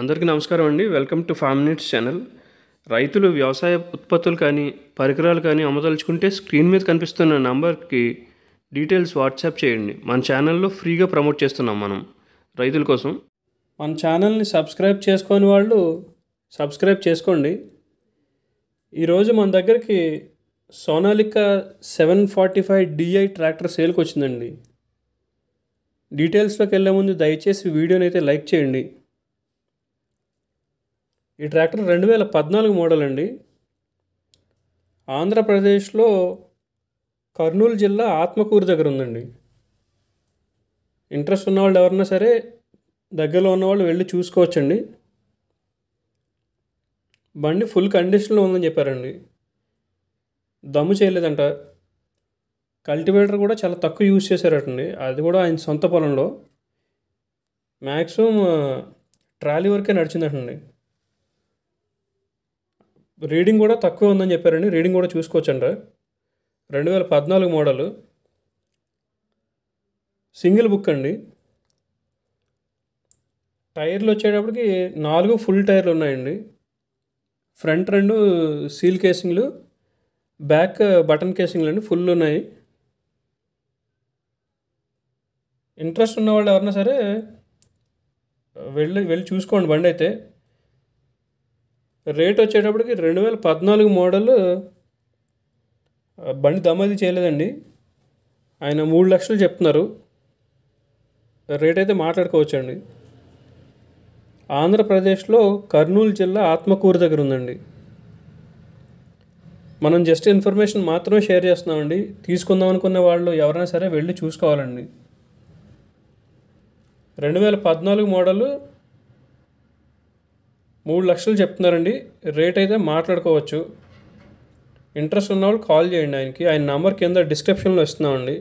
అందరికీ నమస్కారం అండి welcome to five minutes channel రైతులు వ్యవసాయ ఉత్పత్తులు కానీ పరికరాలు కానీ అమ్మదలుచుకుంటే స్క్రీన్ మీద కనిపిస్తున్న నంబర్కి డీటెయిల్స్ వాట్సాప్ చేయండి మన ఛానల్లో ఫ్రీగా ప్రమోట్ చేస్తున్నాం మనం రైతుల కోసం మన ఛానల్ని సబ్స్క్రైబ్ చేసుకోని వాళ్ళు సబ్స్క్రైబ్ చేసుకోండి ఈరోజు మన దగ్గరికి Sonalika seven forty five D I tractor సేల్కి వచ్చిందండి డీటెయిల్స్లోకి వెళ్ళే ముందు దయచేసి వీడియోని అయితే లైక్ చేయండి ఈ ట్రాక్టర్ రెండు వేల పద్నాలుగు మోడల్ అండి ఆంధ్రప్రదేశ్లో కర్నూలు జిల్లా ఆత్మకూరు దగ్గర ఉందండి ఇంట్రెస్ట్ ఉన్నవాళ్ళు ఎవరన్నా సరే దగ్గరలో ఉన్నవాళ్ళు వెళ్ళి చూసుకోవచ్చండి బండి ఫుల్ కండిషన్లో ఉందని చెప్పారండి దమ్ము చేయలేదంట కల్టివేటర్ కూడా చాలా తక్కువ యూజ్ చేశారటండి అది కూడా ఆయన సొంత పొలంలో మ్యాక్సిమం ట్రాలీ వరకే నడిచిందటండి రీడింగ్ కూడా తక్కువ ఉందని చెప్పారండి రీడింగ్ కూడా చూసుకోవచ్చండి రెండు వేల పద్నాలుగు మోడలు సింగిల్ బుక్ అండి టైర్లు వచ్చేటప్పటికి నాలుగు ఫుల్ టైర్లు ఉన్నాయండి ఫ్రంట్ రెండు సీల్ కేసింగ్లు బ్యాక్ బటన్ కేసింగ్లు అండి ఫుల్ ఉన్నాయి ఇంట్రెస్ట్ ఉన్న వాళ్ళు ఎవరన్నా సరే వెళ్ళి వెళ్ళి చూసుకోండి బండి అయితే రేట్ వచ్చేటప్పటికి రెండు వేల పద్నాలుగు మోడల్ బండి దమది చేయలేదండి ఆయన మూడు లక్షలు చెప్తున్నారు రేట్ అయితే మాట్లాడుకోవచ్చండి ఆంధ్రప్రదేశ్లో కర్నూలు జిల్లా ఆత్మకూరు దగ్గర ఉందండి మనం జస్ట్ ఇన్ఫర్మేషన్ మాత్రమే షేర్ చేస్తున్నామండి తీసుకుందాం అనుకున్న వాళ్ళు ఎవరైనా సరే వెళ్ళి చూసుకోవాలండి రెండు వేల పద్నాలుగు మోడలు మూడు లక్షలు చెప్తున్నారండి రేట్ అయితే మాట్లాడుకోవచ్చు ఇంట్రెస్ట్ ఉన్న వాళ్ళు కాల్ చేయండి ఆయనకి ఆయన నెంబర్ కింద డిస్క్రిప్షన్లో ఇస్తున్నామండి